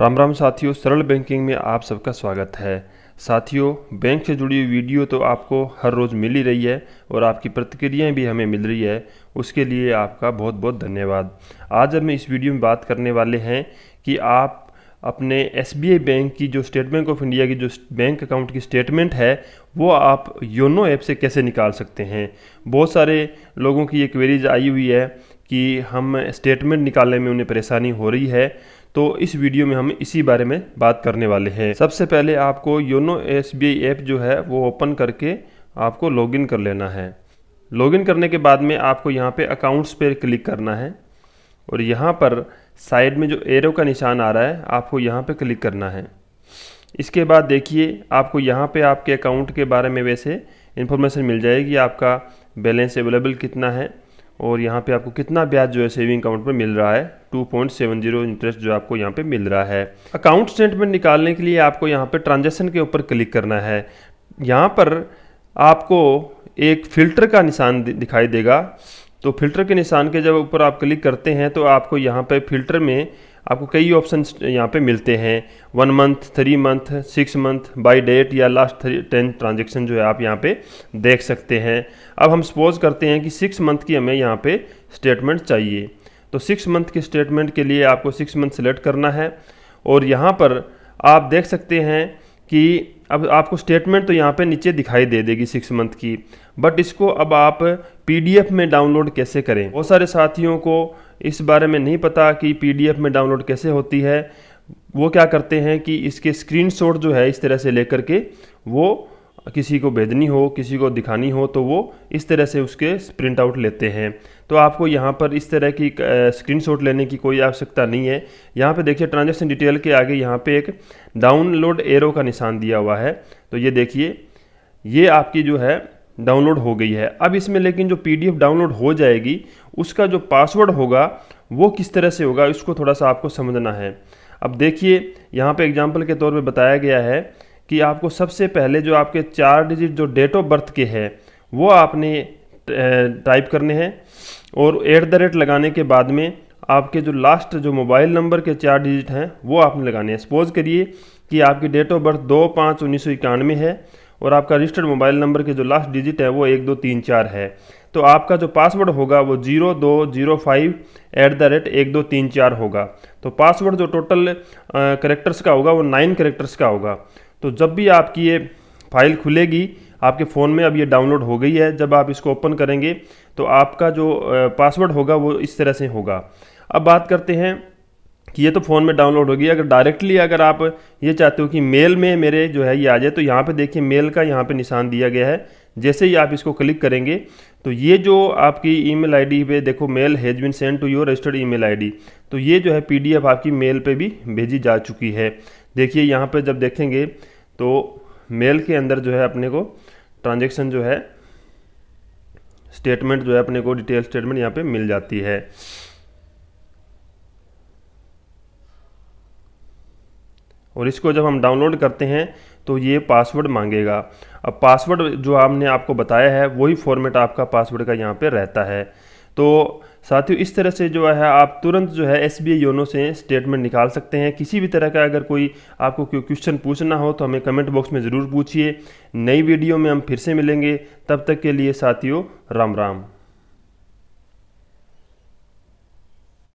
राम राम साथियों सरल बैंकिंग में आप सबका स्वागत है साथियों बैंक से जुड़ी वीडियो तो आपको हर रोज़ मिल ही रही है और आपकी प्रतिक्रियाएं भी हमें मिल रही है उसके लिए आपका बहुत बहुत धन्यवाद आज हम इस वीडियो में बात करने वाले हैं कि आप अपने एस बैंक की जो स्टेट बैंक ऑफ इंडिया की जो बैंक अकाउंट की स्टेटमेंट है वो आप योनो ऐप से कैसे निकाल सकते हैं बहुत सारे लोगों की ये क्वेरीज आई हुई है कि हम स्टेटमेंट निकालने में उन्हें परेशानी हो रही है तो इस वीडियो में हम इसी बारे में बात करने वाले हैं सबसे पहले आपको योनो एस ऐप जो है वो ओपन करके आपको लॉगिन कर लेना है लॉगिन करने के बाद में आपको यहाँ पे अकाउंट्स पर क्लिक करना है और यहाँ पर साइड में जो एरो का निशान आ रहा है आपको यहाँ पे क्लिक करना है इसके बाद देखिए आपको यहाँ पे आपके अकाउंट के बारे में वैसे इन्फॉर्मेशन मिल जाएगी आपका बैलेंस अवेलेबल कितना है और यहाँ पे आपको कितना ब्याज जो है सेविंग अकाउंट पर मिल रहा है 2.70 इंटरेस्ट जो आपको यहाँ पे मिल रहा है अकाउंट स्टेटमेंट निकालने के लिए आपको यहाँ पे ट्रांजैक्शन के ऊपर क्लिक करना है यहाँ पर आपको एक फ़िल्टर का निशान दिखाई देगा तो फिल्टर के निशान के जब ऊपर आप क्लिक करते हैं तो आपको यहाँ पर फिल्टर में आपको कई ऑप्शन यहाँ पे मिलते हैं one month three month six month by date या लास्ट थ्री टेन ट्रांजेक्शन जो है आप यहाँ पे देख सकते हैं अब हम सपोज करते हैं कि सिक्स मंथ की हमें यहाँ पे स्टेटमेंट चाहिए तो सिक्स मंथ के स्टेटमेंट के लिए आपको सिक्स मंथ सेलेक्ट करना है और यहाँ पर आप देख सकते हैं कि अब आपको स्टेटमेंट तो यहाँ पे नीचे दिखाई दे देगी सिक्स मंथ की बट इसको अब आप पीडीएफ में डाउनलोड कैसे करें बहुत सारे साथियों को इस बारे में नहीं पता कि पीडीएफ में डाउनलोड कैसे होती है वो क्या करते हैं कि इसके स्क्रीनशॉट जो है इस तरह से लेकर के वो किसी को भेजनी हो किसी को दिखानी हो तो वो इस तरह से उसके प्रिंट आउट लेते हैं तो आपको यहाँ पर इस तरह की स्क्रीनशॉट लेने की कोई आवश्यकता नहीं है यहाँ पे देखिए ट्रांजैक्शन डिटेल के आगे यहाँ पे एक डाउनलोड एरो का निशान दिया हुआ है तो ये देखिए ये आपकी जो है डाउनलोड हो गई है अब इसमें लेकिन जो पी डाउनलोड हो जाएगी उसका जो पासवर्ड होगा वो किस तरह से होगा इसको थोड़ा सा आपको समझना है अब देखिए यहाँ पर एग्जाम्पल के तौर पर बताया गया है कि आपको सबसे पहले जो आपके चार डिजिट जो डेट ऑफ बर्थ के हैं वो आपने टाइप करने हैं और एट द रेट लगाने के बाद में आपके जो लास्ट जो मोबाइल नंबर के चार डिजिट हैं वो आपने लगाने हैं सपोज़ करिए कि आपकी डेट ऑफ बर्थ दो पाँच उन्नीस सौ इक्यानवे है और आपका रजिस्टर्ड मोबाइल नंबर के जो लास्ट डिजिट है वो एक दो तीन चार है तो आपका जो पासवर्ड होगा वो जीरो दो zero five at the rate एक दो तीन चार होगा तो पासवर्ड जो टोटल करेक्टर्स का होगा वो नाइन करेक्टर्स का होगा तो जब भी आपकी ये फाइल खुलेगी आपके फ़ोन में अब ये डाउनलोड हो गई है जब आप इसको ओपन करेंगे तो आपका जो पासवर्ड होगा वो इस तरह से होगा अब बात करते हैं कि ये तो फ़ोन में डाउनलोड होगी अगर डायरेक्टली अगर आप ये चाहते हो कि मेल में मेरे जो है ये आ जाए तो यहाँ पे देखिए मेल का यहाँ पे निशान दिया गया है जैसे ही आप इसको क्लिक करेंगे तो ये जो आपकी ईमेल आईडी पे देखो mail has been send to your registered email ID तो ये जो है पीडीएफ आपकी मेल पे भी भेजी जा चुकी है देखिए यहाँ पर जब देखेंगे तो मेल के अंदर जो है अपने को ट्रांजेक्शन जो है स्टेटमेंट जो है अपने को डिटेल स्टेटमेंट यहाँ पे मिल जाती है और इसको जब हम डाउनलोड करते हैं तो ये पासवर्ड मांगेगा अब पासवर्ड जो हमने आपको बताया है वही फॉर्मेट आपका पासवर्ड का यहाँ पे रहता है तो साथियों इस तरह से जो है आप तुरंत जो है एस बी योनो से स्टेटमेंट निकाल सकते हैं किसी भी तरह का अगर कोई आपको कोई क्वेश्चन पूछना हो तो हमें कमेंट बॉक्स में ज़रूर पूछिए नई वीडियो में हम फिर से मिलेंगे तब तक के लिए साथियों राम राम